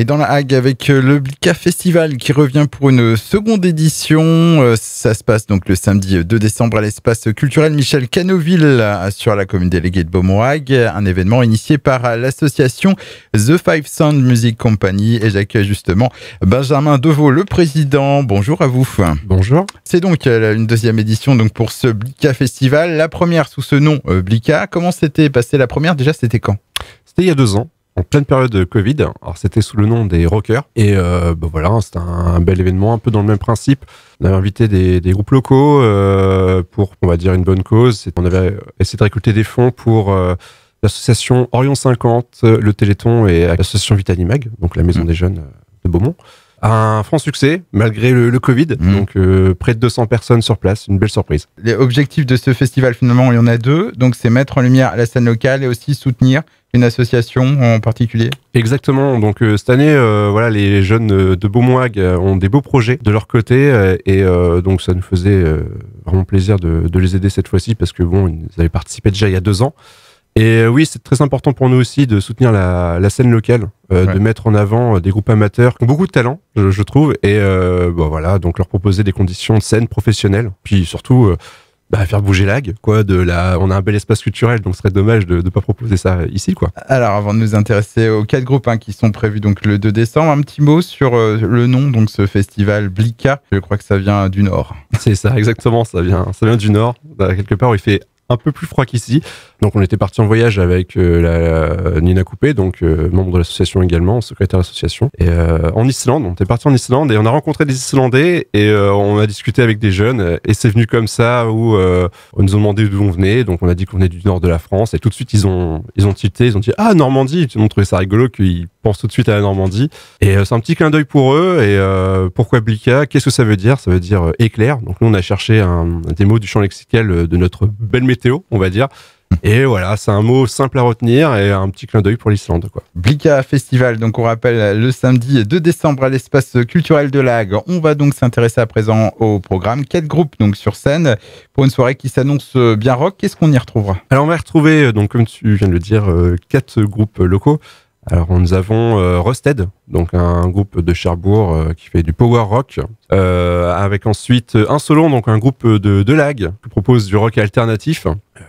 Et dans la Hague, avec euh, le Blika Festival qui revient pour une seconde édition. Euh, ça se passe donc le samedi 2 euh, décembre à l'espace culturel Michel Canoville sur la commune déléguée de Beaumont-Hague. Un événement initié par l'association The Five Sound Music Company. Et j'accueille justement Benjamin Deveau, le président. Bonjour à vous. Bonjour. C'est donc une deuxième édition donc pour ce Blika Festival. La première sous ce nom Blika. Comment s'était passée la première Déjà, c'était quand C'était il y a deux ans en pleine période de Covid. Alors c'était sous le nom des Rockers. Et euh, bah, voilà, c'était un, bel événement, un peu dans le même principe. On avait invité des, groupes locaux euh, pour, on va dire, une bonne cause. On avait essayé de récolter des fonds pour euh, l'association Orion 50, le Téléthon et l'association Vitalimag, donc la maison mm. des jeunes de Beaumont un franc succès malgré le, Covid. Mm. Donc près de 200 personnes sur place, une belle surprise. Les objectifs de ce festival finalement, il y en a deux. Donc c'est mettre en lumière la scène locale et aussi soutenir une association en particulier Exactement. Donc euh, cette année, euh, voilà, les jeunes euh, de Beaumont-Hague ont des beaux projets de leur côté et donc ça nous faisait vraiment plaisir de, les aider cette fois-ci parce que bon, ils avaient participé déjà il y a deux ans. Et oui, c'est très important pour nous aussi de soutenir la, scène locale, de mettre en avant des groupes amateurs qui ont beaucoup de talent, je, trouve, et bon, voilà, donc leur proposer des conditions de scène professionnelles, puis surtout bah, faire bouger l'AG, quoi. De la, on a un bel espace culturel, donc ce serait dommage de ne pas proposer ça euh, ici, quoi. Alors, avant de nous intéresser aux quatre groupes hein, qui sont prévus donc le 2 décembre, un petit mot sur euh, le nom, donc ce festival Blika. Je crois que ça vient du Nord. C'est ça, exactement. Ça vient, ça vient du Nord. Euh, quelque part, où il fait un peu plus froid qu'ici. Donc on était parti en voyage avec euh, la euh, Nina Coupé, donc euh, membre de l'association également, secrétaire d'association. Et en Islande, on était parti en Islande et on a rencontré des Islandais et on a discuté avec des jeunes et c'est venu comme ça où on nous a demandé d'où on venait, donc on a dit qu'on venait du nord de la France et tout de suite ils ont ils ont tilté, ils ont dit ah Normandie, ils ont trouvé ça rigolo qu'ils pense tout de suite à la Normandie. Et euh, c'est un petit clin d'œil pour eux. Et euh, pourquoi Blika Qu'est-ce que ça veut dire Ça veut dire euh, éclair. Donc nous, on a cherché un, un des mots du champ lexical de notre belle météo, on va dire. Et voilà, c'est un mot simple à retenir et un petit clin d'œil pour l'Islande. quoi. Blika Festival, donc on rappelle le samedi 2 décembre à l'espace culturel de Lague. On va donc s'intéresser à présent au programme. Quatre groupes donc sur scène pour une soirée qui s'annonce bien rock. Qu'est-ce qu'on y retrouvera Alors on va retrouver, donc comme tu viens de le dire, quatre groupes locaux. Alors nous avons euh, Rosted, donc un groupe de Cherbourg euh, qui fait du power rock, euh, avec ensuite Insolon, donc un groupe de, de lag qui propose du rock alternatif,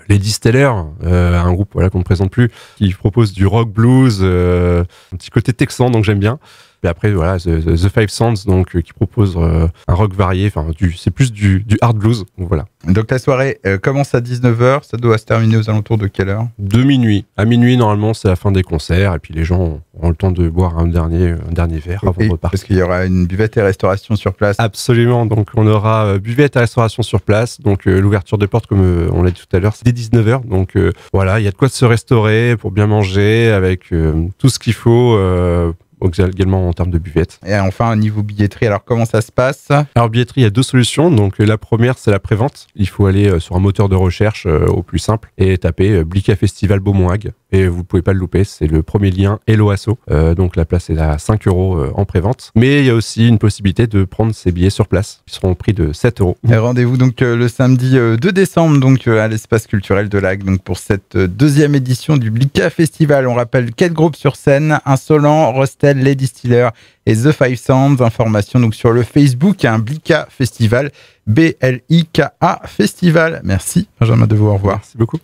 les Distillers, euh, un groupe voilà, qu'on ne présente plus, qui propose du rock blues, euh, un petit côté texan, donc j'aime bien. Et après, voilà, The, Five Sands, donc, euh, qui propose un rock varié, enfin, c'est plus du, hard blues. Donc, voilà. donc la soirée commence à 19h, ça doit se terminer aux alentours de quelle heure De minuit. À minuit, normalement, c'est la fin des concerts, et puis les gens a le temps de boire un dernier, dernier verre avant de repartir. Parce qu'il y aura une buvette et restauration sur place. Absolument. Donc, on aura euh, buvette et restauration sur place. Donc, euh, l'ouverture de porte, comme euh, on l'a dit tout à l'heure, c'est dès 19h. Donc, voilà, il y a de quoi se restaurer pour bien manger avec tout ce qu'il faut également en termes de buvette. Et enfin, au niveau billetterie, alors comment ça se passe Alors, billetterie, il y a deux solutions. Donc, la première, c'est la prévente. Il faut aller sur un moteur de recherche au plus simple et taper Blica Festival Beaumont-Hague et vous ne pouvez pas le louper. C'est le premier lien Hello Asso. Euh, donc la place est à 5 euros euh, en pré-vente. Mais il y a aussi une possibilité de prendre ses billets sur place. Ils seront au prix de 7 euros. Rendez-vous donc euh, le samedi 2 décembre donc à l'espace culturel de Lac donc pour cette deuxième édition du Blika Festival. On rappelle 4 groupes sur scène Insolent, Rostel, Les Distillers et The Five Sounds. Information donc sur le Facebook un hein, Blika Festival B L I K A Festival. Merci Benjamin de vous revoir. Merci beaucoup.